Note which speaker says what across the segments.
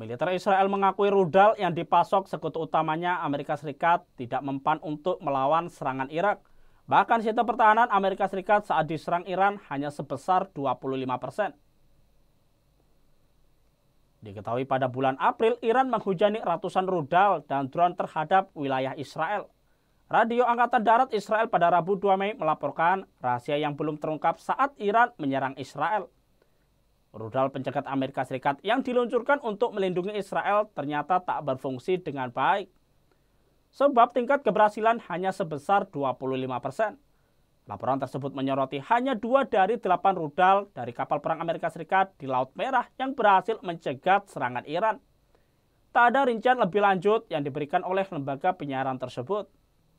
Speaker 1: Militer Israel mengakui rudal yang dipasok sekutu utamanya Amerika Serikat tidak mempan untuk melawan serangan Irak. Bahkan sistem pertahanan Amerika Serikat saat diserang Iran hanya sebesar 25 persen. Diketahui pada bulan April, Iran menghujani ratusan rudal dan drone terhadap wilayah Israel. Radio Angkatan Darat Israel pada Rabu 2 Mei melaporkan rahasia yang belum terungkap saat Iran menyerang Israel. Rudal pencegat Amerika Serikat yang diluncurkan untuk melindungi Israel ternyata tak berfungsi dengan baik. Sebab tingkat keberhasilan hanya sebesar 25 persen. Laporan tersebut menyoroti hanya dua dari delapan rudal dari kapal perang Amerika Serikat di Laut Merah yang berhasil mencegat serangan Iran. Tak ada rincian lebih lanjut yang diberikan oleh lembaga penyiaran tersebut.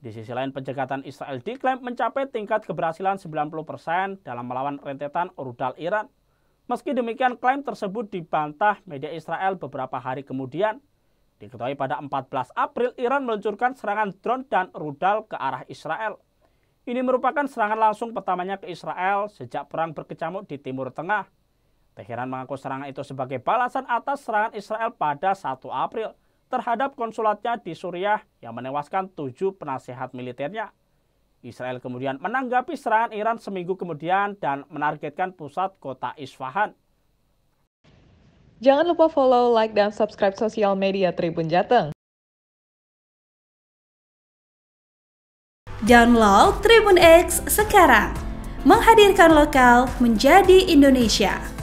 Speaker 1: Di sisi lain, pencegatan Israel diklaim mencapai tingkat keberhasilan 90% dalam melawan rentetan rudal Iran. Meski demikian klaim tersebut dibantah media Israel beberapa hari kemudian. Diketahui pada 14 April Iran meluncurkan serangan drone dan rudal ke arah Israel. Ini merupakan serangan langsung pertamanya ke Israel sejak perang berkecamuk di Timur Tengah. Teheran mengaku serangan itu sebagai balasan atas serangan Israel pada 1 April terhadap konsulatnya di Suriah yang menewaskan tujuh penasehat militernya. Israel kemudian menanggapi serangan Iran seminggu kemudian dan menargetkan pusat kota Isfahan.
Speaker 2: Jangan lupa follow, like, dan subscribe sosial media Tribun Jateng.
Speaker 3: Download Tribun X sekarang. Menghadirkan lokal menjadi Indonesia.